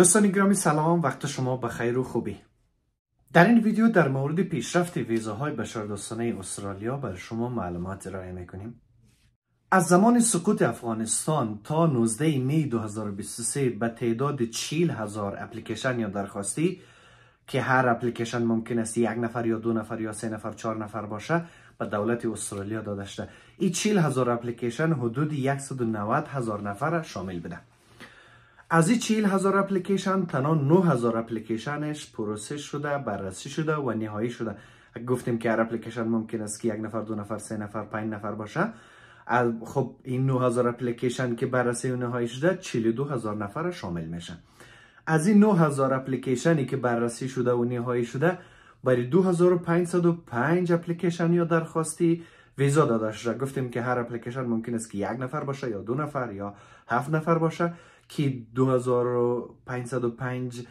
دوستان گرامی سلام وقت شما به خیر و خوبی در این ویدیو در مورد پیشرفت ویزاهای بشردوستانه استرالیا بر شما معلومات ارائه میکنیم از زمان سقوط افغانستان تا 19 می 2023 به تعداد 40 هزار اپلیکیشن یا درخواستی که هر اپلیکیشن ممکن است یک نفر یا دو نفر یا سه نفر چهار نفر باشه به دولت استرالیا داده شده این 40 هزار اپلیکیشن حدود 190 هزار نفر شامل بده از این چیل هزار اپلیکیشن تنها هزار اپلیکیشنش پروسس شده بررسی شده و نهایی شده اگه گفتیم که هر اپلیکیشن ممکن است که یک نفر دو نفر سه نفر پنج نفر باشه خب این هزار اپلیکیشن که بررسی و نهایی شده هزار نفر شامل میشه از این هزار اپلیکیشنی که بررسی شده و نهایی شده برای 2505 اپلیکیشن یا درخواستی ویزا داده شده گفتیم که هر اپلیکیشن ممکن است که یک نفر باشه یا دو نفر یا هفت نفر باشه که 2505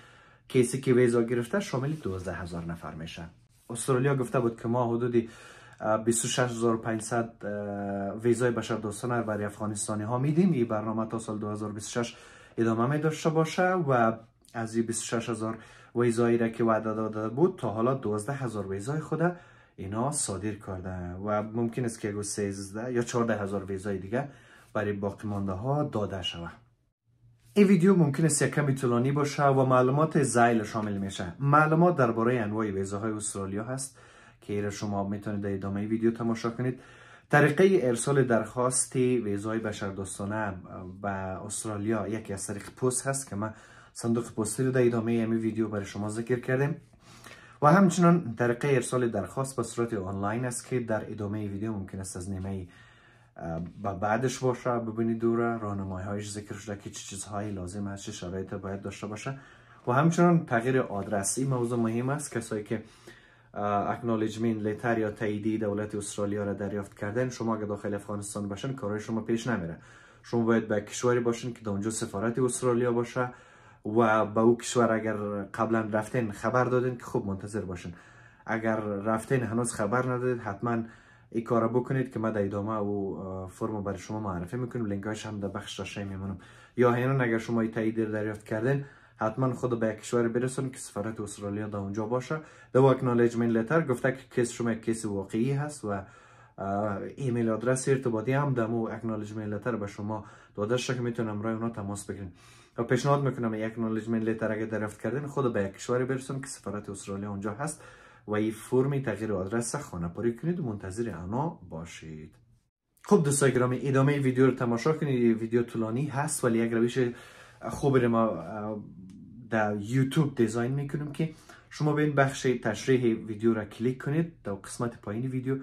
کیسی که ویزا گرفته شامل 12 هزار نفر میشن استرالیا گفته بود که ما حدود 26500 ویزای بشر دوستانه برای افغانستانی ها میدیم این برنامه تا سال 2026 ادامه می باشه و از این 26000 ویزایی را که وعده داده بود تا حالا 12000 ویزای خوده اینا صادر کرده و ممکن است که 13 یا 14000 ویزای دیگه برای باقی مانده ها داده شود این ویدیو ممکن یک کمی طولانی باشه و معلومات زایل شامل میشه معلومات درباره انواع ویزه های استرالیا هست که ایره شما میتونید در ادامه ویدیو تماشا کنید طریقه ارسال درخواست ویزای بشردوستانه به استرالیا یکی از طریق پست هست که من صندوق پستی رو در ادامه این ویدیو برای شما ذکر کردیم و همچنان طریقه ارسال درخواست به صورت آنلاین است که در ادامه ویدیو ممکن است از نیمه و بعدش باشه ببینی دوره راهنمایی هایش ذکر شده که چه چیزهایی لازم است چه شرایط باید داشته باشه و همچنان تغییر آدرسی موضوع مهم است کسایی که اکنالجمنت لتر یا تاییدی دولت استرالیا را دریافت کردن شما اگر داخل افغانستان باشن کارهای شما پیش نمیره شما باید به کشوری باشین که دانجا سفارت استرالیا باشه و به او کشور اگر قبلا رفتین خبر دادین که خوب منتظر باشین اگر رفتین هنوز خبر ندادید حتما این کار بکنید که ما در ادامه او فرم برای شما معرفی میکنیم لینکاش هم در بخش راشی میمونم یا هنون اگر شما این تایید دریافت کردین حتما خود به کشور برسون که سفارت استرالیا در اونجا باشه دو اکنالجمنت لتر گفته که کیس شما کیس واقعی هست و ایمیل آدرس ارتباطی هم دمو اکنالجمنت لتر به شما داده شده که میتونم رای اونا تماس بگیرین و پیشنهاد میکنم یک اکنالجمنت لتر اگه دریافت کردین خود به کشور برسون که سفارت استرالیا اونجا هست و این فرم تغییر آدرس خانه پاری کنید و منتظر انا باشید خب دوستای گرامی ادامه ویدیو رو تماشا کنید ویدیو طولانی هست ولی یک رویش خوب ما در یوتیوب دیزاین میکنیم که شما به این بخش تشریح ویدیو را کلیک کنید در قسمت پایین ویدیو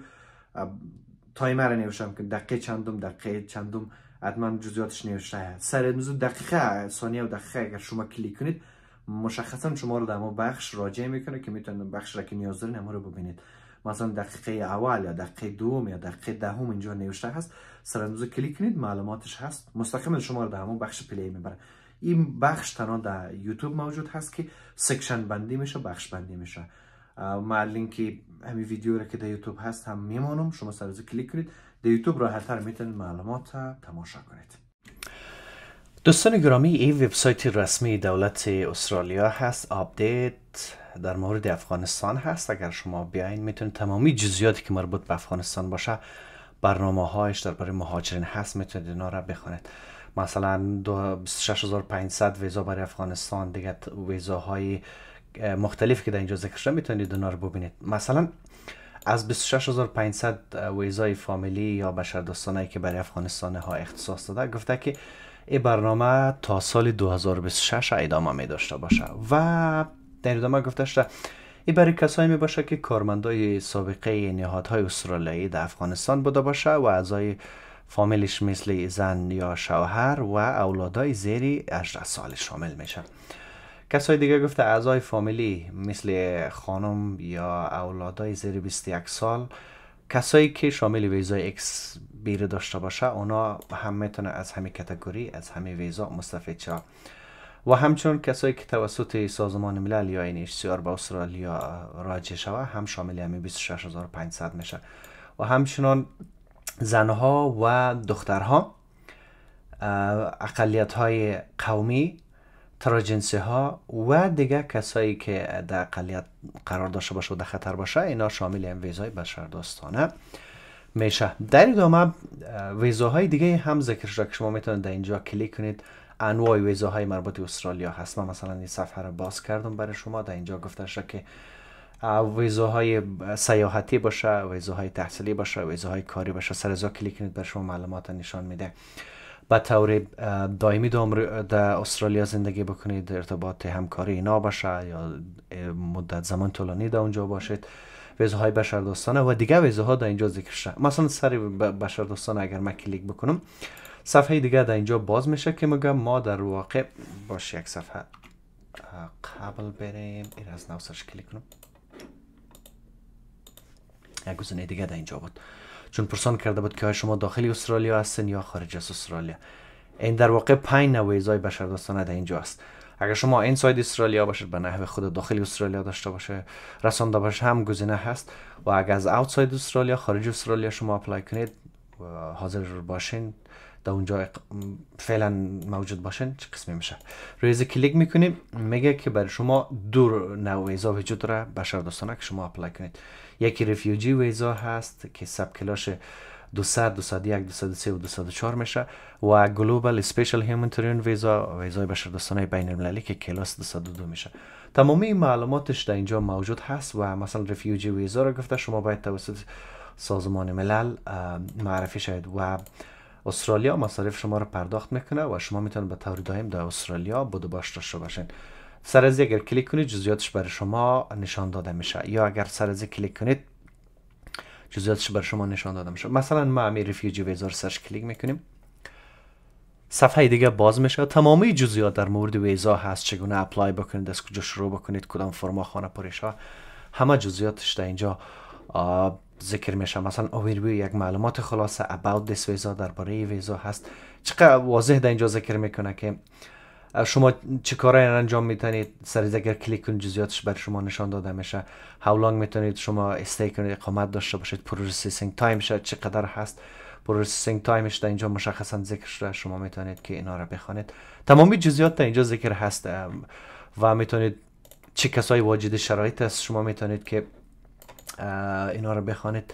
تایمر نوشتم که دقیقه چندم دقیقه چندم حتما جزیاتش نوشته سر دقیقه ثانیه و دقیقه اگر شما کلیک کنید مشخصا شما رو در ما بخش راجع میکنه که میتونید بخش را که نیاز دارین رو ببینید مثلا دقیقه اول یا دقیقه دوم یا دقیقه دهم اینجا نوشته هست سر سراندوز کلیک کنید معلوماتش هست مستقیما شما رو در همون بخش پلی میبره این بخش تنها در یوتیوب موجود هست که سکشن بندی میشه بخش بندی میشه ما لینک همین ویدیو را که در یوتیوب هست هم میمانم شما سراندوز کلیک کنید در یوتیوب تر میتونید معلومات تماشا کنید دوستان گرامی این وبسایت رسمی دولت استرالیا هست آپدیت در مورد افغانستان هست اگر شما بیاین میتونید تمامی جزئیاتی که مربوط به افغانستان باشه برنامه هایش برای مهاجرین هست میتونید اینا را بخونید مثلا 26500 ویزا برای افغانستان دیگه ویزاهای مختلفی که در اینجا ذکر شده میتونید اینا رو ببینید مثلا از 26500 ویزای فامیلی یا بشردوستانه که برای افغانستان ها اختصاص داده گفته که این برنامه تا سال 2026 ادامه می داشته باشه و در ادامه گفته شده این برای کسایی می باشه که کارمندای سابقه نهادهای استرالیایی در افغانستان بوده باشه و اعضای فامیلش مثل زن یا شوهر و اولادای زیر 18 سال شامل میشه. کسای دیگه گفته اعضای فامیلی مثل خانم یا اولادای زیر 21 سال کسایی که شامل ویزای اکس بیره داشته باشه اونا هم میتونه از همه کتگوری از همه ویزا مستفید شد و همچنین کسایی که توسط سازمان ملل یا این اشتیار به استرالیا راجع شوه هم شامل همین 26500 میشه و همچنان زنها و دخترها اقلیت های قومی تراجنسی ها و دیگه کسایی که در اقلیت قرار داشته باشه و در خطر باشه اینا شامل این ویزای بشردوستانه میشه در ادامه ویزاهای دیگه هم ذکر شده که شما میتونید در اینجا کلیک کنید انواع ویزاهای مربوط به استرالیا هست من مثلا این صفحه رو باز کردم برای شما در اینجا گفته شده که ویزاهای سیاحتی باشه ویزاهای تحصیلی باشه ویزاهای کاری باشه سر ازا کلیک کنید برای شما معلومات نشان میده به طور دائمی در استرالیا زندگی بکنید ارتباط همکاری اینا یا مدت زمان طولانی در اونجا باشید بشر بشردوستانه و دیگه ها در اینجا ذکر شده مثلا سر بشردوستانه اگر من کلیک بکنم صفحه دیگه در اینجا باز میشه که مگه ما در واقع باش یک صفحه قبل بریم این از نو کلیک کنم یک گزینه دیگه در اینجا بود چون پرسان کرده بود که های شما داخل استرالیا هستن یا خارج از استرالیا این در واقع پنج نوع ویزای بشردوستانه در اینجا است اگر شما این ساید استرالیا باشید به نحو خود داخل استرالیا داشته باشه رسانده باشه هم گزینه هست و اگر از اوتساید استرالیا خارج استرالیا شما اپلای کنید حاضر باشین در اونجا فعلا موجود باشین چه قسمی میشه رویزه کلیک میکنیم میگه که برای شما دور نوع ویزا وجود داره که شما اپلای کنید یکی رفیوجی ویزا هست که سب کلاش 200 201 203 و 204 میشه و گلوبال اسپیشال هیومنیتاریان ویزا ویزای بشردوستانه بین المللی که کلاس 202 میشه تمامی معلوماتش در اینجا موجود هست و مثلا رفیوجی ویزا رو گفته شما باید توسط سازمان ملل معرفی شد و استرالیا مصارف شما رو پرداخت میکنه و شما میتونید به طور دائم در استرالیا بود شو باشین سر از اگر کلیک کنید جزئیاتش برای شما نشان داده میشه یا اگر سر از کلیک کنید جزئیاتش برای شما نشان داده میشه مثلا ما می ریفیوجی ویزا سرچ کلیک میکنیم صفحه دیگه باز میشه تمامی جزئیات در مورد ویزا هست چگونه اپلای بکنید از کجا شروع بکنید کدام فرما خانه پرش ها همه جزئیاتش در اینجا ذکر میشه مثلا اوورویو یک معلومات خلاصه about دس ویزا درباره ویزا هست چقدر واضح در اینجا ذکر میکنه که شما چه کارای انجام میتونید سر اگر کلیک کنید جزئیاتش بر شما نشان داده میشه هاو لانگ میتونید شما استی کنید اقامت داشته باشید پروسسینگ تایم شد چقدر هست پروسسینگ تایمش در اینجا مشخصا ذکر شده شما میتونید که اینا را بخونید تمامی جزئیات در اینجا ذکر هست و میتونید چه کسایی واجد شرایط است شما میتونید که اینا را بخوانید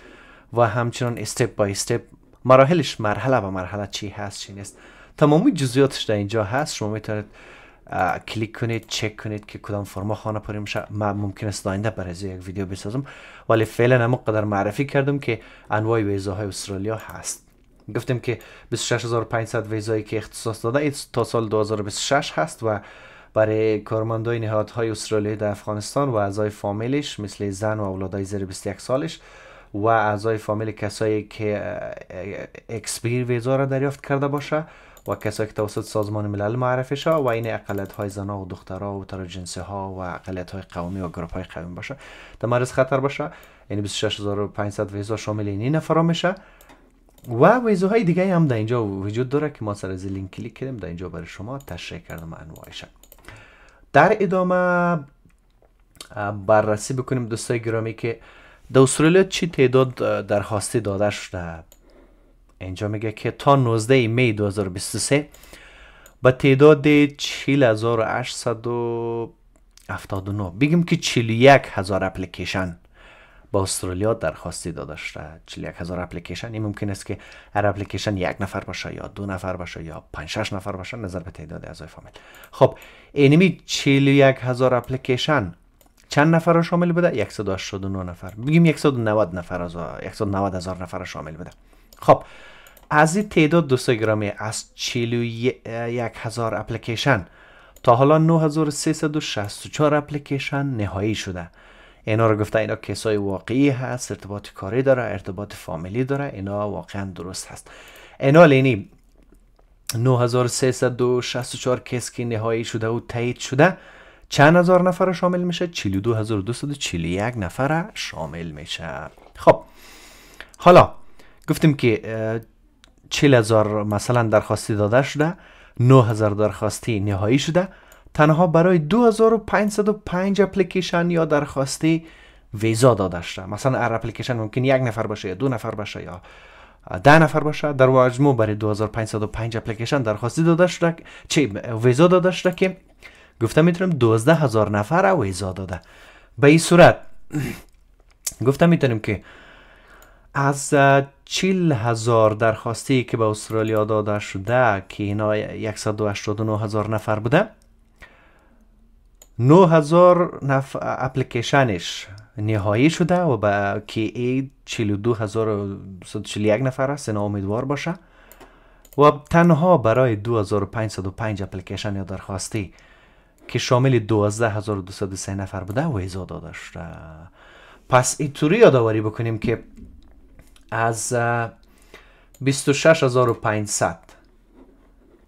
و همچنان استپ بای استپ مراحلش مرحله به مرحله چی هست چی نیست تمامی جزئیاتش در اینجا هست شما میتونید کلیک کنید چک کنید که کدام فرما خانه پاری میشه من ممکن است داینده برای یک ویدیو بسازم ولی فعلا هم قدر معرفی کردم که انواع ویزاهای استرالیا هست گفتیم که 26500 ویزایی که اختصاص داده تا سال 2026 هست و برای کارمندای نهادهای استرالیا در افغانستان و اعضای فامیلش مثل زن و اولادای زیر 21 سالش و اعضای فامیل کسایی که اکسپیر ویزا را دریافت کرده باشه و کسایی که توسط سازمان ملل معرفی شد و این اقلیت های زنا و دخترها و ترجنسی ها و اقلیت های قومی و گروپ های قومی باشه در مرز خطر باشه یعنی 26500 ویزا شامل این نفر میشه و های دیگه هم در اینجا وجود داره که ما سر از لینک کلیک کردیم در اینجا برای شما تشریح کردم انواعش در ادامه بررسی بکنیم دوستای گرامی که در استرالیا چی تعداد درخواستی داده شده اینجا میگه که تا 19 می 2023 به تعداد 40879 بگیم که 41000 اپلیکیشن با استرالیا درخواستی داده شده 41000 اپلیکیشن این ممکن است که هر اپلیکیشن یک نفر باشه یا دو نفر باشه یا 5 6 نفر باشه نظر به تعداد اعضای فامیل خب اینمی 41000 اپلیکیشن چند نفر را شامل بده 189 نفر بگیم 190 نفر از هزار نفر را شامل بده خب از این تعداد گرمی از 41 هزار اپلیکیشن تا حالا 9364 اپلیکیشن نهایی شده اینا رو گفته اینا کسای واقعی هست ارتباط کاری داره ارتباط فامیلی داره اینا واقعا درست هست اینا لینی 9364 کس که نهایی شده و تایید شده چند هزار نفر شامل میشه 42241 نفر شامل میشه خب حالا گفتیم که چل هزار مثلا درخواستی داده شده 9000 درخواستی نهایی شده تنها برای 2505 اپلیکیشن یا درخواستی ویزا داده شده مثلا هر اپلیکیشن ممکن یک نفر باشه یا دو نفر باشه یا ده نفر باشه در مجموع برای 2505 اپلیکیشن درخواستی داده شده چه ویزا داده شده که گفته میتونیم 12000 نفر ویزا داده به این صورت گفته میتونیم که از چیل هزار درخواستی که به استرالیا داده شده که اینا 189 هزار نفر بوده 9 هزار اپلیکیشنش نهایی شده و به که ای نفر است اینا امیدوار باشه و تنها برای 2505 اپلیکیشن یا درخواستی که شامل 12203 نفر بوده و ایزا داده شده پس اینطوری یادآوری بکنیم که از 26500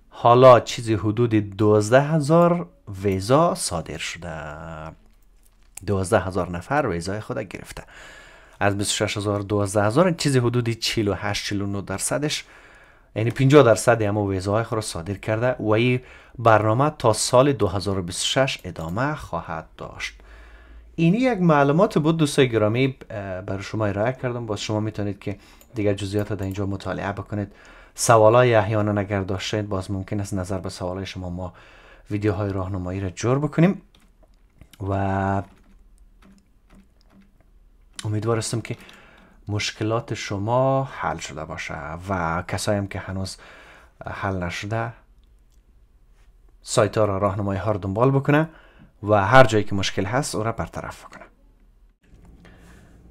حالا چیزی حدود 12000 ویزا صادر شده 12000 نفر ویزای خود گرفته از 26000 12000 چیزی حدود 48 49 درصدش یعنی 50 درصد اما ویزاهای خود را صادر کرده و این برنامه تا سال 2026 ادامه خواهد داشت اینی یک معلومات بود دوستای گرامی برای شما ارائه کردم باز شما میتونید که دیگر جزئیات در اینجا مطالعه بکنید سوالای احیانا اگر داشتید باز ممکن است نظر به سوالای شما ما ویدیوهای راهنمایی را جور بکنیم و امیدوار هستم که مشکلات شما حل شده باشه و کسایی هم که هنوز حل نشده سایت ها را راهنمایی ها را دنبال بکنه و هر جایی که مشکل هست او را برطرف کنه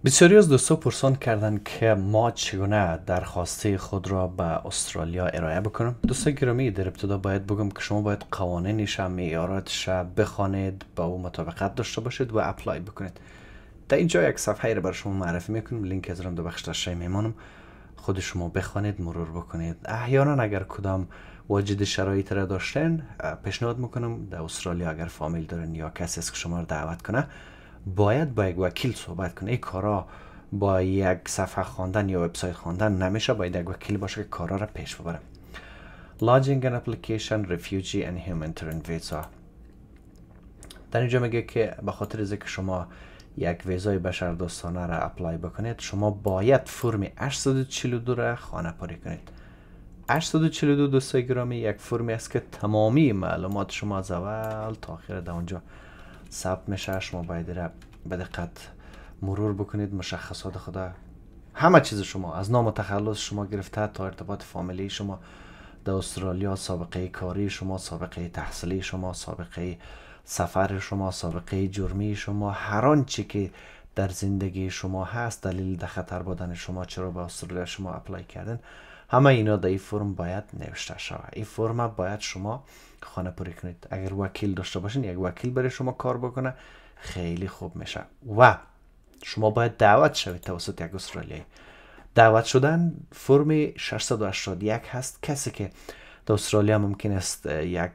بسیاری از دوستان پرسان کردن که ما چگونه درخواسته خود را به استرالیا ارائه بکنم دوستان گرامی در ابتدا باید بگم که شما باید قوانینش و معیاراتش بخوانید با او مطابقت داشته باشید و اپلای بکنید در اینجا یک صفحه را برای شما معرفی میکنم. لینک از رو بخش داشته میمانم خود شما بخوانید مرور بکنید احیانا اگر کدام واجد شرایط را داشتن پیشنهاد میکنم در استرالیا اگر فامیل دارن یا کسی است که شما رو دعوت کنه باید با یک وکیل صحبت کنه این کارا با یک صفحه خواندن یا وبسایت خواندن نمیشه باید یک وکیل باشه که کارا را پیش ببره Lodging an application, refugee and humanitarian visa در اینجا میگه که بخاطر خاطر از که شما یک ویزای بشردوستانه را اپلای بکنید شما باید فرم 842 را خانه پاری کنید 842 گرامی یک فرمی است که تمامی معلومات شما از اول تا آخر در اونجا ثبت میشه شما باید را به دقت مرور بکنید مشخصات خدا همه چیز شما از نام تخلص شما گرفته تا ارتباط فامیلی شما در استرالیا سابقه کاری شما سابقه تحصیلی شما سابقه سفر شما سابقه جرمی شما هر آنچه که در زندگی شما هست دلیل در خطر بودن شما چرا به استرالیا شما اپلای کردن همه اینا در این فرم باید نوشته شود این فرم باید شما خانه پوری کنید اگر وکیل داشته باشین یک وکیل برای شما کار بکنه خیلی خوب میشه و شما باید دعوت شوید توسط یک استرالیایی دعوت شدن فرم 681 هست کسی که در استرالیا ممکن است یک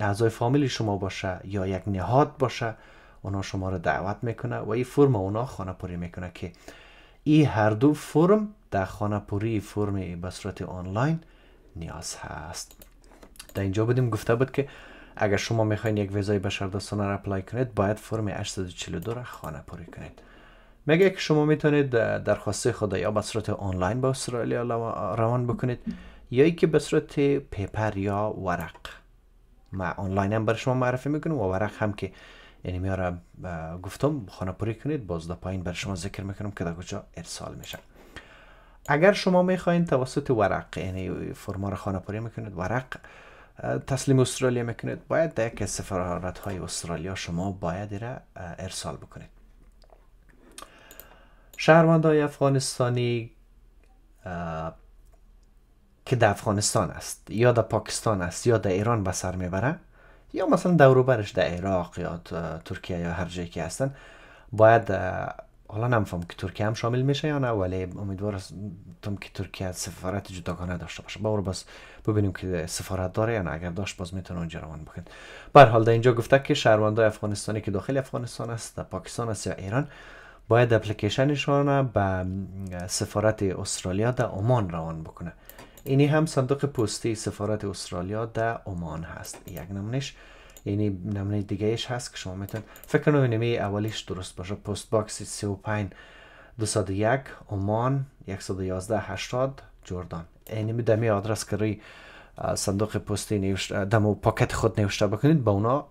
اعضای فامیلی شما باشه یا یک نهاد باشه اونا شما رو دعوت میکنه و این فرم اونا خانه پوری میکنه که این هر دو فرم در خانه پوری فرم به صورت آنلاین نیاز هست در اینجا بودیم گفته بود که اگر شما میخواین یک ویزای بشردوستانه را اپلای کنید باید فرم 842 را خانه پوری کنید مگه که شما میتونید درخواست خود یا به صورت آنلاین به استرالیا روان بکنید یا ای که به صورت پیپر یا ورق ما آنلاین هم برای شما معرفی میکنم و ورق هم که یعنی را گفتم خانه پوری کنید باز در پایین برای شما ذکر میکنم که در کجا ارسال میشه اگر شما میخواین توسط ورق یعنی فرمار خانه پاری میکنید ورق تسلیم استرالیا میکنید باید در یک سفارت های استرالیا شما باید را ارسال بکنید های افغانستانی که در افغانستان است یا در پاکستان است یا در ایران به سر میبره یا مثلا دوروبرش در عراق یا ترکیه یا هر جایی که هستن باید حالا نمیفهم که ترکیه هم شامل میشه یا نه ولی هستم که ترکیه سفارت جداگانه داشته باشه باور بس ببینیم که سفارت داره یا نه اگر داشت باز میتونه اونجا روان بکن بر حال اینجا گفته که شهروندای افغانستانی که داخل افغانستان است در پاکستان است یا ایران باید اپلیکیشنشان به سفارت استرالیا در عمان روان بکنه اینی هم صندوق پستی سفارت استرالیا در عمان هست یک نمونش یعنی نمونه دیگه ایش هست که شما میتونید فکر کنم نمی اولیش درست باشه پست باکس 35 201 عمان 111 80 جردن یعنی دمی آدرس که روی صندوق پستی نوشته دمو پاکت خود نوشته بکنید با اونا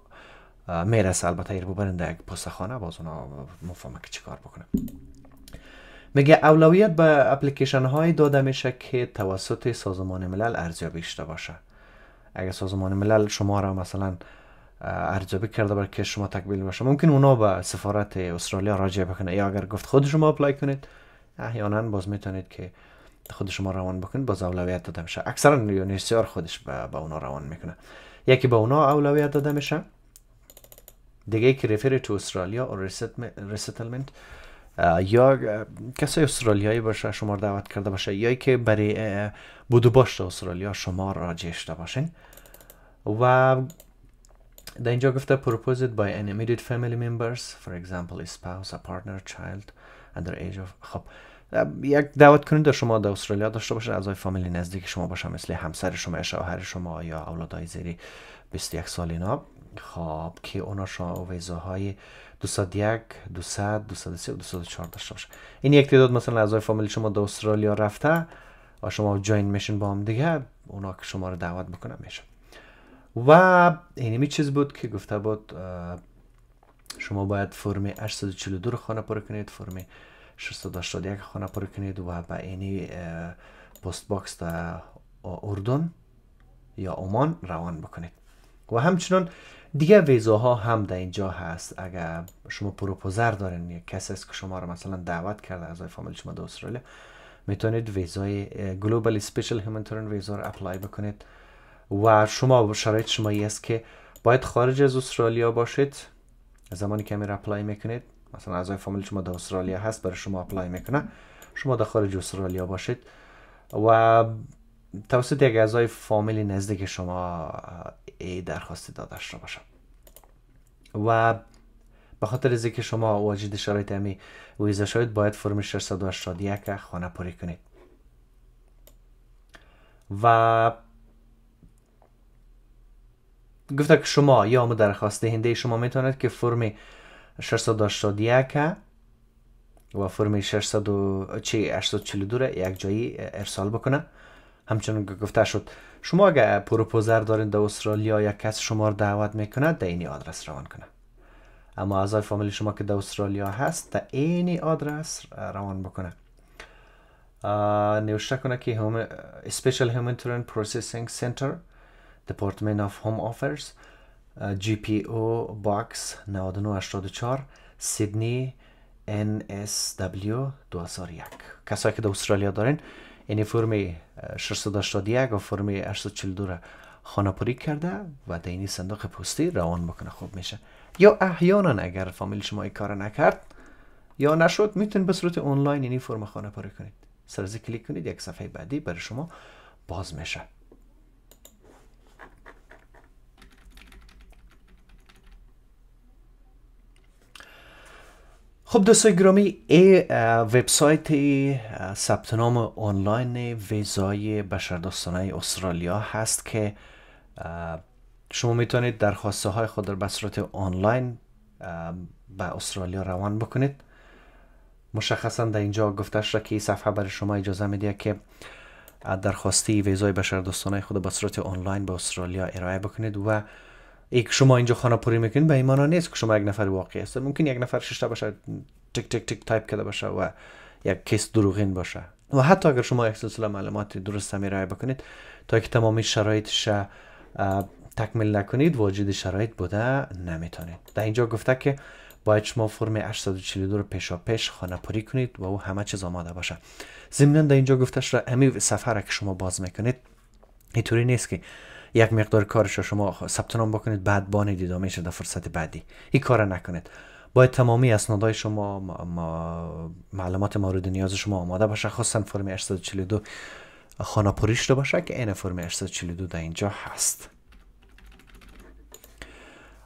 میرسه البته ایر ببرند یک پست خانه باز اونا مفهمه که چیکار بکنه میگه اولویت به اپلیکیشن های داده میشه که توسط سازمان ملل ارزیابی شده باشه اگر سازمان ملل شما را مثلا ارزیابی کرده برای که شما تکمیل باشه ممکن اونا به سفارت استرالیا راجع بکنه یا اگر گفت خود شما اپلای کنید احیانا باز میتونید که خود شما روان بکنید باز اولویت داده میشه اکثرا یونیسیار خودش به اونا روان میکنه یکی به اونا اولویت داده میشه دیگه که ریفر تو استرالیا و ریسیتلمنت یا کسای استرالیایی باشه شما دعوت کرده باشه یا که برای بودو باش استرالیا شما راجعش داشته باشین و در اینجا گفته proposed by an immediate family members for example a spouse a partner child under age of خب یک دعوت کنید شما در استرالیا داشته باشه اعضای فامیلی نزدیک شما باشه مثل همسر شما یا شوهر شما یا اولادای زیر 21 سال اینا خب که اونا شما ویزاهای 201 200 203 و 204 داشته باشه این یک تعداد مثلا اعضای فامیلی شما در استرالیا رفته و شما جوین میشین با هم دیگه اونا که شما رو دعوت بکنه میشه و اینمی چیز بود که گفته بود شما باید فرم 842 رو خانه پر کنید فرم 681 خانه پر کنید و به اینی پست باکس تا اردن یا عمان روان بکنید و همچنان دیگه ویزاها هم در اینجا هست اگر شما پروپوزر دارین یا کسی است که شما رو مثلا دعوت کرده از فامیل شما در استرالیا میتونید ویزای گلوبال اسپیشل هیومنتورن ویزا رو اپلای بکنید و شما شرایط شما است که باید خارج از استرالیا باشید زمانی که امیر اپلای میکنید مثلا اعضای فامیل شما در استرالیا هست برای شما اپلای میکنه شما در خارج استرالیا باشید و توسط یک اعضای فامیل نزدیک شما ای درخواست داده شده باشه و به خاطر از که شما واجد شرایط امی ویزا شاید باید فرم 681 خانه پوری کنید و که شما یا مو درخواست دهنده شما میتوند که فرم 681 و فرم 642 را یک جایی ارسال بکنه همچنان گفته شد شما اگر پروپوزر دارین در استرالیا یک کس شما رو دعوت میکنه در این آدرس روان کنه اما اعضای فامیل شما که در استرالیا هست در این آدرس روان بکنه نوشته کنه که هم اسپیشال تورن پروسسینگ سنتر دپارتمنت آف هوم آفرز جی پی او باکس 9984 سیدنی NSW 2001 کسایی که در استرالیا دارین این یعنی فرم 681 و فرم 842 را خانه پوری کرده و در این صندوق پستی روان بکنه خوب میشه یا احیانا اگر فامیل شما این کار نکرد یا نشد میتونید به صورت آنلاین این فرم خانه پوری کنید سرزی کلیک کنید یک صفحه بعدی برای شما باز میشه خب دوستای گرامی ای وبسایت ثبت نام آنلاین ویزای بشردوستانه استرالیا هست که شما میتونید درخواست های خود را به صورت آنلاین به استرالیا روان بکنید مشخصا در اینجا گفته شده که این صفحه برای شما اجازه میده که درخواستی ویزای بشردوستانه خود به صورت آنلاین به استرالیا ارائه بکنید و یک شما اینجا خانه پوری میکنید به این معنا نیست که شما یک نفر واقعی هست ممکن یک نفر ششته باشه تک تک تک تایپ کرده باشه و یک کیس دروغین باشه و حتی اگر شما یک سلسله معلومات درست هم رای بکنید تا که تمامی شرایطش تکمیل نکنید واجد شرایط بوده نمیتونید در اینجا گفته که باید شما فرم 842 رو پیشا پیش خانه پوری کنید و او همه چیز آماده باشه ضمنا در اینجا گفته را امی سفر که شما باز میکنید اینطوری نیست که یک مقدار کارش رو شما ثبت نام بکنید بعد بانید ادامه در فرصت بعدی این کار نکنید باید تمامی اسنادهای شما معلومات مورد نیاز شما آماده باشه خاصا فرم 842 خاناپوریش رو باشه که این فرم 842 در اینجا هست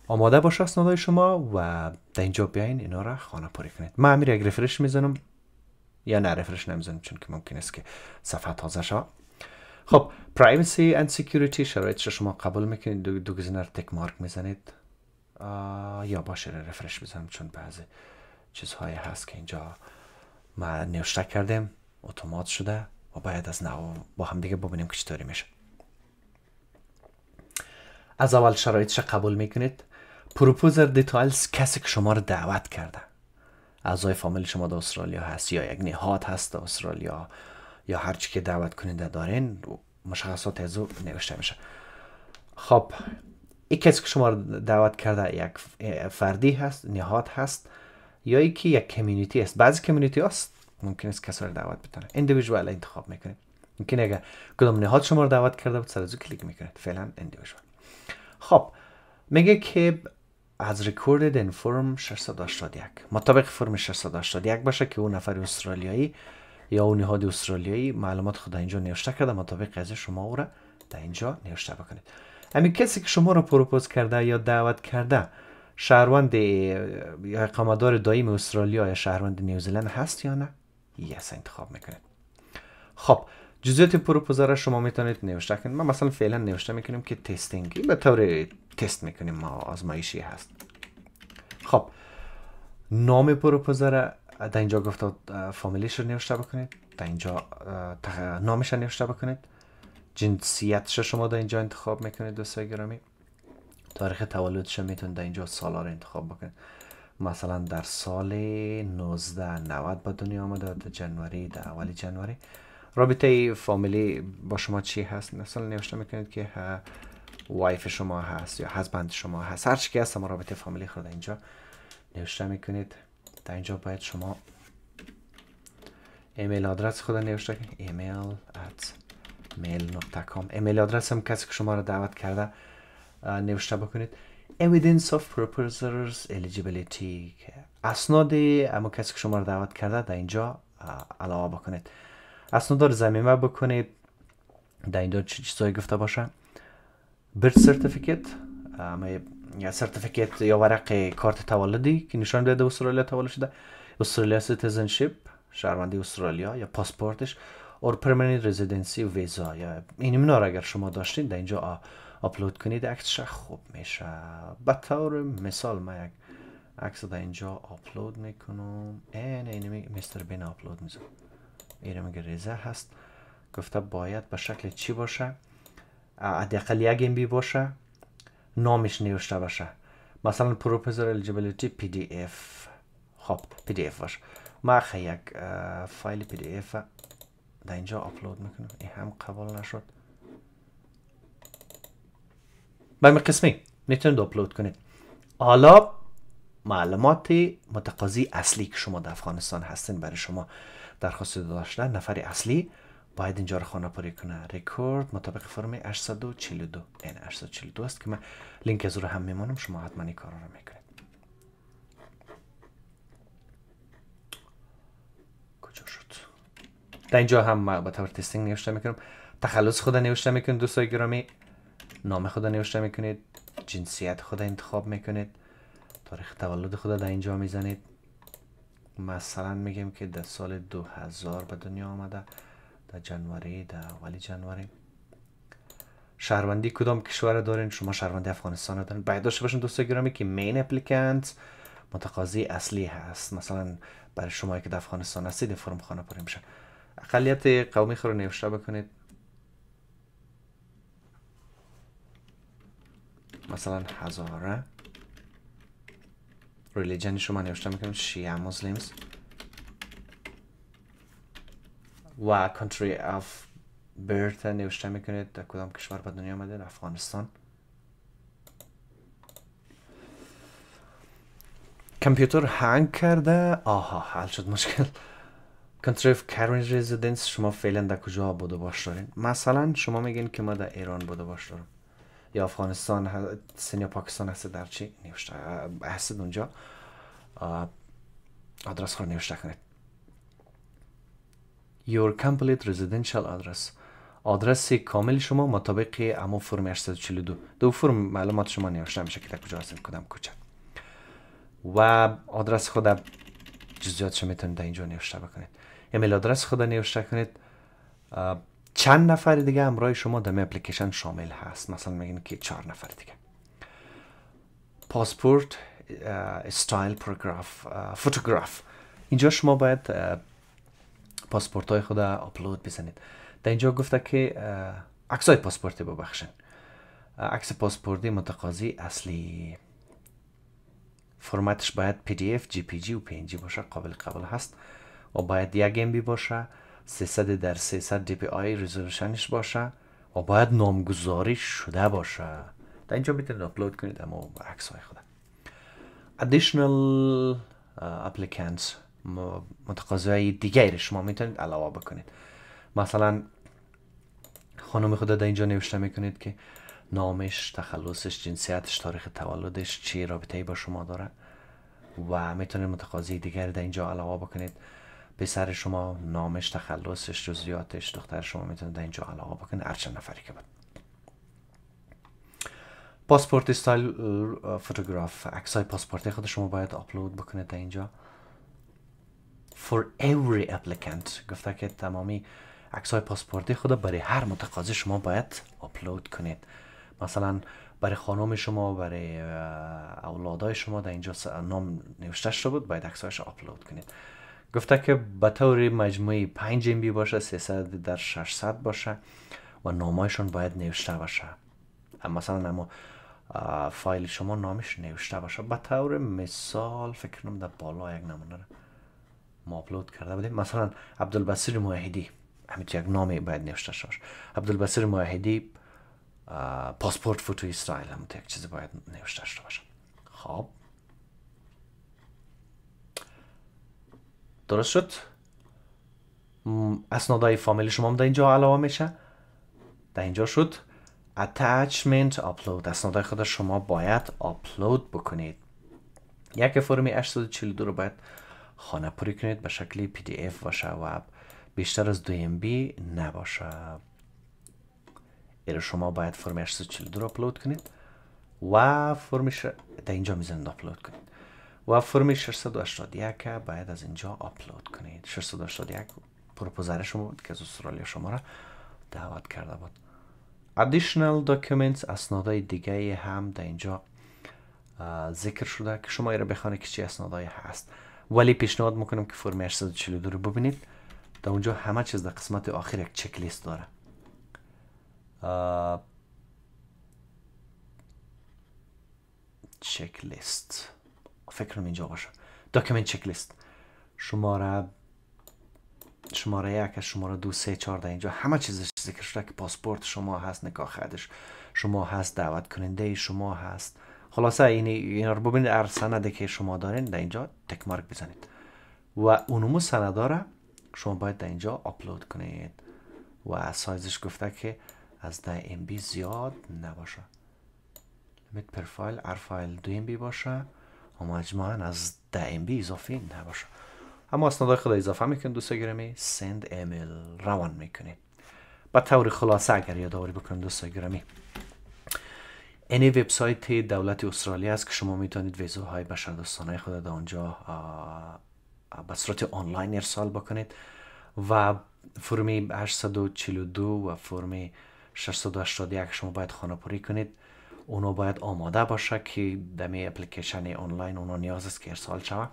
آماده باشه اسنادهای شما و در اینجا بیاین اینا را خانه کنید من امیر یک رفرش میزنم یا نه رفرش نمیزنم چون که ممکن است که صفحه تازه شد خب پرایوسی اند سکیوریتی شرایط شما قبول میکنید دو, دو گزینه رو تک مارک میزنید یا باشه رفرش بزنم چون بعضی چیزهایی هست که اینجا ما نوشته کردیم اتومات شده و باید از نو با هم دیگه ببینیم که چطوری میشه از اول شرایطش قبول میکنید پروپوزر دیتایلز کسی که شما رو دعوت کرده اعضای فامیل شما در استرالیا هست یا یک نهاد هست در استرالیا یا چی که دعوت کننده دارین مشخصات از او نوشته میشه خب یک کسی که شما دعوت کرده یک فردی هست نهاد هست یا که یک کمیونیتی است بعضی کمیونیتی هست ممکن است کسی رو دعوت بتونه اندیویژوال انتخاب میکنید ممکن اگر کدام نهاد شما رو دعوت کرده بود سر کلیک میکنید فعلا اندیویژوال خب میگه که از ریکوردد این فرم 681 مطابق فرم 681 باشه که اون نفر استرالیایی یا نهاد استرالیایی معلومات خود اینجا نوشته کرده مطابق از شما او را در اینجا نوشته بکنید امی کسی که شما را پروپوز کرده یا دعوت کرده شهروند یا اقامدار دایم استرالیا یا شهروند نیوزیلند هست یا نه یس انتخاب میکنید خب جزئیات پروپوز را شما میتونید نوشته کنید ما مثلا فعلا نوشته میکنیم که تستینگ به طور تست میکنیم ما آزمایشی هست خب نام پروپوزر در اینجا گفته فامیلیش رو نوشته بکنید در اینجا نامش رو نوشته بکنید جنسیتش شما در اینجا انتخاب میکنید دوست گرامی تاریخ تولدش میتونید در اینجا سالا رو انتخاب بکنید مثلا در سال 1990 به دنیا آمده در جنوری در اول جنوری رابطه فامیلی با شما چی هست مثلا نوشته میکنید که وایف شما هست یا هزبند شما هست هر که هست اما رابطه فامیلی خود اینجا نوشته میکنید در اینجا باید شما ایمیل آدرس خود نوشته ایمیل نقطه کام ایمیل آدرس هم کسی که شما را دعوت کرده نوشته بکنید evidence of proposers eligibility اسناد اما کسی که شما رو دعوت کرده در اینجا علاوه بکنید اسناد رو زمینه بکنید در اینجا چیزایی گفته باشه birth certificate سرتیفیکیت یا ورق کارت تولدی که نشان داده استرالیا تولد شده استرالیا سیتیزنشیپ شهروندی استرالیا یا پاسپورتش اور پرمننت رزیدنسی ویزا یا این رو اگر شما داشتین در اینجا آپلود کنید عکسش خوب میشه به طور مثال من یک عکس در اینجا آپلود میکنم این این مستر بین آپلود میزنم این اگر ریزه هست گفته باید به شکل چی باشه حداقل یک بی باشه نامش نوشته باشه مثلا پروپوزال الیجیبیلیتی پی دی اف خب پی دی اف ما یک فایل پی دی اف در اینجا آپلود میکنم این هم قبول نشد به قسمی میتونید اپلود کنید حالا معلومات متقاضی اصلی که شما در افغانستان هستین برای شما درخواست داشته نفر اصلی باید اینجا رو خانه پاری کنه ریکورد مطابق فرم 842 این 842 است که من لینک از رو هم میمانم شما حتما این کار رو میکنید کجا شد در اینجا هم به طور تستینگ نوشته میکنم تخلص خود نوشته میکنید دوستای گرامی نام خود نوشته میکنید جنسیت خود انتخاب میکنید تاریخ تولد خود در اینجا میزنید مثلا میگیم که در سال 2000 به دنیا آمده در جنوری در اولی جنوری شهروندی کدام کشور دارین شما شهروندی افغانستان رو دارین باید داشته باشین دوستای گرامی که مین اپلیکانت متقاضی اصلی هست مثلا برای شما که در افغانستان هستید این فرم خانه پر اقلیت قومی خود رو نوشته بکنید مثلا هزاره ریلیجن شما نوشته میکنید شیعه مسلمز و کانتری اف برت نوشته میکنید در کدام کشور به دنیا آمده افغانستان کمپیوتر هنگ کرده آها حل شد مشکل اف کرنج رزیدنس شما فعلا در کجا بوده باش دارین مثلا شما میگین که ما در ایران بوده باش دارم یا افغانستان سنیا پاکستان هست در چی نوشته هستید اونجا آدرس خود نوشته کنید your complete residential address آدرس کامل شما مطابق اما فرم 842 دو فرم معلومات شما نوشته میشه که در کجا حاصل کدام کوچه و آدرس خود شما میتونید در اینجا نوشته بکنید ایمیل آدرس خود نوشته کنید چند نفر دیگه همراه شما در اپلیکیشن شامل هست مثلا میگین که چهار نفر دیگه پاسپورت استایل پروگراف فوتوگراف اینجا شما باید پاسپورت های خود آپلود بزنید در اینجا گفته که عکس های پاسپورتی ببخشن عکس پاسپورتی متقاضی اصلی فرمتش باید PDF، دی و PNG باشه قابل قبول هست و باید یک MB باشه 300 در 300 دی پی آی رزولوشنش باشه و باید نامگذاری شده باشه در اینجا میتونید اپلود کنید اما عکس های خود additional متقاضای دیگری شما میتونید علاوه بکنید مثلا خانم خود در اینجا نوشته میکنید که نامش تخلصش جنسیتش تاریخ تولدش چی رابطه ای با شما داره و میتونید متقاضی دیگری در اینجا علاوه بکنید پسر شما نامش تخلصش جزئیاتش دختر شما میتونید در اینجا علاوه بکنید هر چند نفری که بود پاسپورت استایل فوتوگراف عکسای پاسپورت خود شما باید آپلود بکنید در اینجا for every applicant گفته که تمامی عکس های پاسپورتی خود برای هر متقاضی شما باید آپلود کنید مثلا برای خانم شما برای اولادای شما در اینجا نام نوشته شده بود باید عکسهاش آپلود کنید گفته که به طور مجموعی 5 ام بی باشه 300 در 600 باشه و نامایشون باید نوشته باشه مثلا اما فایل شما نامش نوشته باشه به طور مثال فکر کنم در بالا یک نمونه ماپلود کرده بودیم مثلا عبدالبصیر موحدی همین یک نامی باید نوشته شوش عبدالبصیر موحدی پاسپورت فوتو اسرائیل هم یک چیزی باید نوشته شده باشه خب درست شد اسنادای فامیل شما هم در اینجا علاوه میشه در اینجا شد اتچمنت upload اسنادای خود شما باید آپلود بکنید یک فرمی 842 رو باید خانه پوری کنید به شکل پی دی اف باشه و بیشتر از دو ام بی نباشه ایره شما باید فرم 842 رو اپلود کنید و فرم ش... در اینجا میزنید اپلود کنید و فرم 681 باید از اینجا آپلود کنید 681 پروپوزر شما بود که از استرالیا شما را دعوت کرده بود additional documents اسنادهای دیگه هم در اینجا ذکر شده که شما ایره بخوانید که چی اسنادهای هست ولی پیشنهاد میکنم که فرم 842 رو ببینید تا اونجا همه چیز در قسمت آخر یک چک لیست داره چک لیست فکرم اینجا باشه داکیومنت چک لیست شماره شماره یک از شماره دو سه چهار در اینجا همه چیزش ذکر شده که پاسپورت شما هست نکاح خدش شما هست دعوت کننده شما هست خلاصه این این رو ببینید هر سنده که شما دارین در دا اینجا تک مارک بزنید و اونمو سندا را شما باید در اینجا آپلود کنید و سایزش گفته که از 10 ام بی زیاد نباشه مت پر فایل فایل 2 ام بی باشه و مجموعا از 10 ام بی اضافه نباشه اما اسنادهای خود اضافه میکنید دوست گرامی سند ایمیل روان میکنید به طور خلاصه اگر یادآوری بکنم دوست گرامی این وبسایت دولت استرالیا است که شما میتونید ویزاهای بشردوستانه خود در آنجا به صورت آنلاین ارسال بکنید و فرم 842 و فرم 681 شما باید خانه پوری کنید اونو باید آماده باشه که دمی اپلیکیشن آنلاین اونو نیاز است که ارسال شوه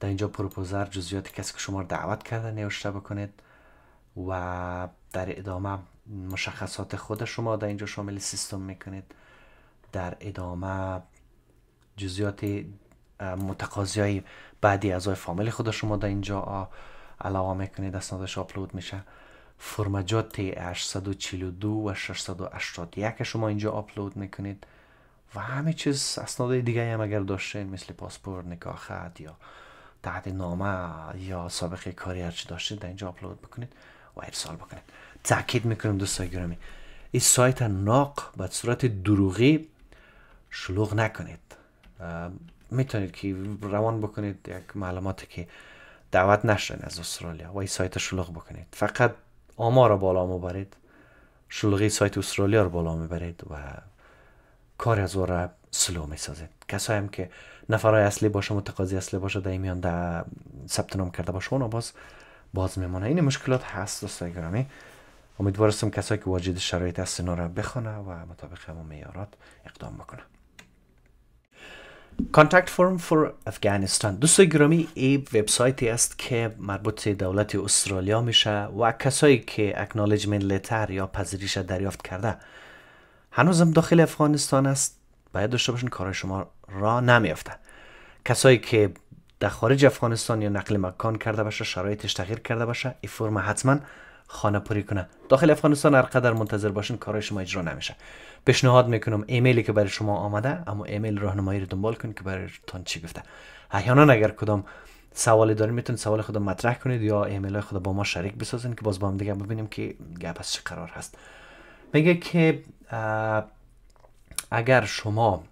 در اینجا پروپوزر جزئیات کسی که شما رو دعوت کرده نوشته بکنید و در ادامه مشخصات خود شما در اینجا شامل سیستم میکنید در ادامه جزیات متقاضی بعدی اعضای فامیل خود شما در اینجا علاوه میکنید اسنادش آپلود میشه فرمجات 842 و 681 شما اینجا آپلود میکنید و همه چیز اسناد دیگه هم اگر داشتین مثل پاسپورت نکاح خط یا تحت نامه یا سابقه کاری هرچی داشته در اینجا آپلود بکنید و ارسال بکنید تاکید میکنم دوستای گرامی این سایت ناق به صورت دروغی شلوغ نکنید میتونید که روان بکنید یک معلوماتی که دعوت نشدن از استرالیا و این سایت شلوغ بکنید فقط آمار رو بالا مبرید شلوغی سایت استرالیا رو بالا میبرید و کار از او را سلو میسازید کسایی هم که نفرای اصلی باشه متقاضی اصلی باشه در میان در ثبت نام کرده باشه اونا باز باز میمونه این مشکلات هست دوستای گرامی امیدوارستم کسایی که واجد شرایط هست را بخونه و مطابق همون معیارات اقدام بکنه کانتکت فرم فور افغانستان دوست گرامی ای وبسایتی است که مربوط به دولت استرالیا میشه و کسایی که اکنالجمنت لتر یا پذیرش دریافت کرده هنوزم داخل افغانستان است باید داشته باشن کار شما را نمیافته کسایی که در خارج افغانستان یا نقل مکان کرده باشه شرایطش تغییر کرده باشه این فرم حتما خانه پوری کنه داخل افغانستان هر قدر منتظر باشین کارای شما اجرا نمیشه پیشنهاد میکنم ایمیلی که برای شما آمده اما ایمیل راهنمایی رو دنبال کنید که برای تان چی گفته احیانا اگر کدام سوالی دارین میتونید سوال خود مطرح کنید یا ایمیل های خود با ما شریک بسازین که باز با هم دیگه ببینیم که گپ از چه قرار هست میگه که اگر شما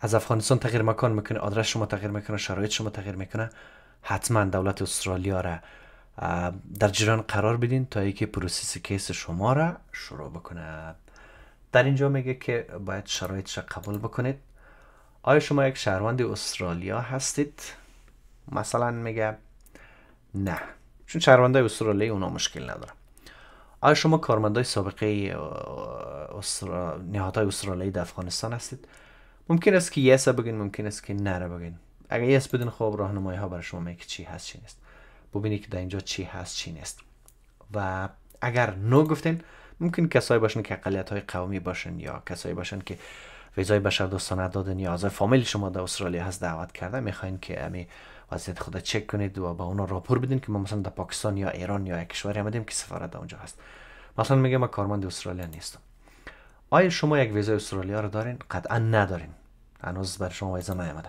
از افغانستان تغییر مکان میکنه آدرس شما تغییر میکنه شرایط شما تغییر میکنه حتما دولت استرالیا را در جریان قرار بدین تا اینکه پروسس کیس شما را شروع بکنه در اینجا میگه که باید شرایطش قبول بکنید آیا شما یک شهروند استرالیا هستید مثلا میگه نه چون شهروند استرالیا اونا مشکل نداره آیا شما کارمندای سابقه استرا... های استرالیایی در افغانستان هستید ممکن است که یس بگین ممکن است که نه بگین اگر یس بدین خب راهنمایی ها برای شما میگه چی هست چی نیست ببینی که در اینجا چی هست چی نیست و اگر نو گفتین ممکن کسایی باشن که اقلیت های قومی باشن یا کسایی باشن که ویزای بشر دوستانه دادن یا فامیل شما در استرالیا هست دعوت کرده میخواین که امی وضعیت خود چک کنید و با اونا راپور بدین که ما مثلا در پاکستان یا ایران یا یک کشوری آمدیم که سفارت در اونجا هست مثلا میگه من کارمند استرالیا نیستم آیا شما یک ویزای استرالیا رو دارین قطعا ندارین هنوز بر شما ویزا نیامده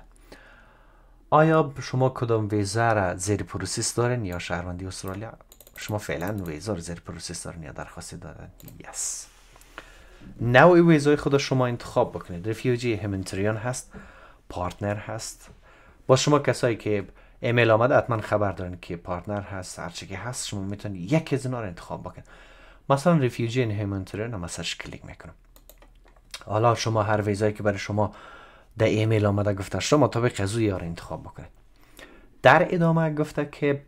آیا شما کدام ویزا را زیر پروسیس دارین یا شهروندی استرالیا شما فعلا ویزا را زیر پروسیس دارین یا درخواست دارین؟ یس yes. نوع ویزای خود شما انتخاب بکنید رفیوجی همینتریان هست پارتنر هست با شما کسایی که ایمیل آمده حتما خبر دارین که پارتنر هست هرچی که هست شما میتونید یک از اینا رو انتخاب بکنید مثلا رفیوجی این را هم کلیک میکنم حالا شما هر ویزایی که برای شما در ایمیل آمده گفته شما به از یار انتخاب بکنید در ادامه گفته که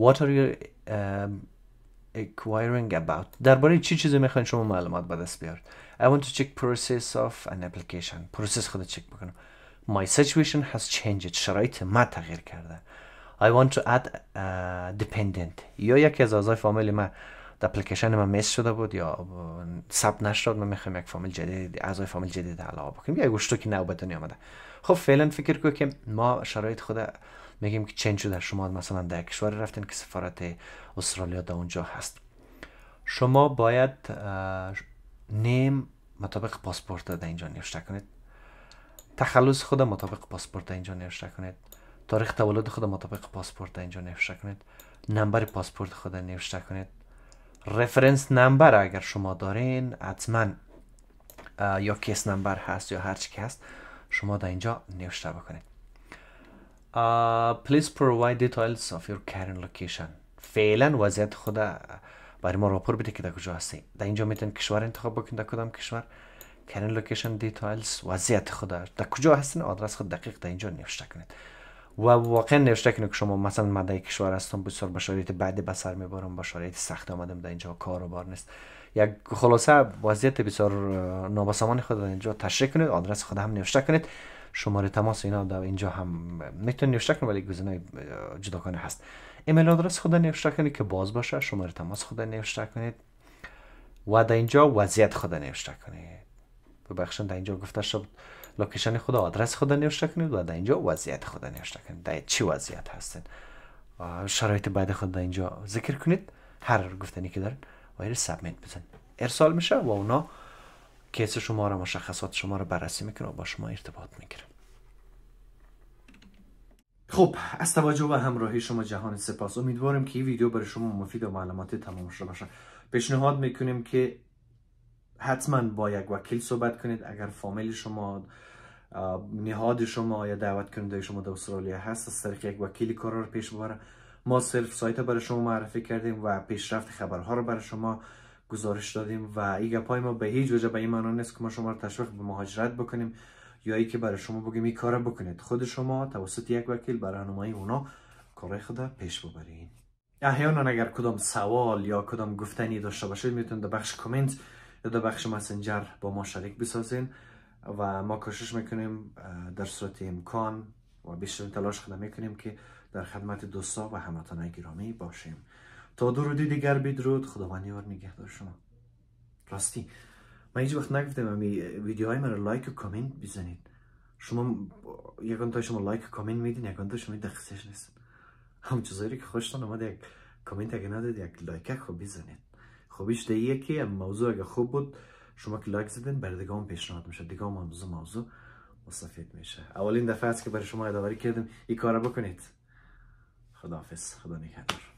What are you uh, um, acquiring about درباره چی چیزی میخواین شما معلومات به دست بیارید I want to check process of an application پروسس خود چک بکنم My situation has changed شرایط ما تغییر کرده I want to add uh, dependent یا یکی از اعضای فامیل من اپلیکیشن ما میس شده بود یا ثبت نشد ما میخوایم یک فامیل جدید اعضای فامیل جدید علاقه بکنیم یا گوشتو که نو به دنیا آمده خب فعلا فکر کو که ما شرایط خود میگیم که چند شده شما مثلا در کشور رفتین که سفارت استرالیا در اونجا هست شما باید نیم مطابق پاسپورت در اینجا نوشته کنید تخلص خود مطابق پاسپورت در اینجا نوشته کنید تاریخ تولد خود مطابق پاسپورت اینجا نوشته کنید نمبر پاسپورت خود نوشته کنید رفرنس نمبر اگر شما دارین حتما یا کیس نمبر هست یا هر چی که هست شما در اینجا نوشته بکنید Please provide details of your current location. فعلا وضعیت خود برای ما راپور بده که در کجا هستی در اینجا میتونید کشور انتخاب بکنید در کدام کشور Current location details وضعیت خود در کجا هستین آدرس خود دقیق در اینجا نوشته کنید و واقعا نوشته کنه که شما مثلا من کشور هستم بسیار به شرایط بعد به سر میبرم به شرایط سخت آمدم در اینجا کار و بار نیست یک خلاصه وضعیت بسیار نابسامان خود در اینجا تشریح کنید آدرس خود هم نوشته کنید شماره تماس اینا در اینجا هم میتونید نوشته کنید ولی گزینه جداگانه هست ایمیل آدرس خود نوشته کنید که باز باشه شماره تماس خود نوشته کنید و در اینجا وضعیت خود نوشته کنید ببخشید در اینجا گفته شد لوکیشن خود آدرس خود نوشته کنید و در اینجا وضعیت خود نوشته کنید در چی وضعیت هستین شرایط بعد خود در اینجا ذکر کنید هر گفتنی که دارین و این سابمیت بزن ارسال میشه و اونا کیس شما را مشخصات شما را بررسی میکنه و با شما ارتباط میکنه خب از توجه و همراهی شما جهان سپاس امیدوارم که این ویدیو برای شما مفید و معلوماتی تمام شده باشه پیشنهاد میکنیم که حتما با یک وکیل صحبت کنید اگر فامیل شما نهاد شما یا دعوت کننده شما در استرالیا هست از طریق یک وکیل کار رو پیش ببره ما صرف سایت برای شما معرفی کردیم و پیشرفت خبرها رو برای شما گزارش دادیم و این پای ما به هیچ وجه به این معنا نیست که ما شما رو تشویق به مهاجرت بکنیم یا ای که برای شما بگیم این کار بکنید خود شما توسط یک وکیل برای اونا کار خود پیش ببرین احیانا اگر کدام سوال یا کدام گفتنی داشته باشید میتونید بخش کامنت در بخش مسنجر با ما شریک بسازین و ما کوشش میکنیم در صورت امکان و بیشترین تلاش خدا میکنیم که در خدمت دوستا و همتان گرامی باشیم تا درودی دیگر بدرود خداوند یار نگهدار شما راستی من هیچ وقت نگفتم امی ویدیوهای من رو لایک و کامنت بزنید شما یکان تا شما لایک و کامنت میدین یکان تا شما دقیقش نیست همون که خوشتان اومد یک کامنت اگه یک لایک خوب بزنید خوبیش ده که موضوع اگه خوب بود شما که لایک زدین برای دیگه پیشنهاد میشه دیگه هم موضوع موضوع مستفید میشه اولین دفعه است که برای شما یادآوری کردیم این کار بکنید خداحافظ خدا نگهدار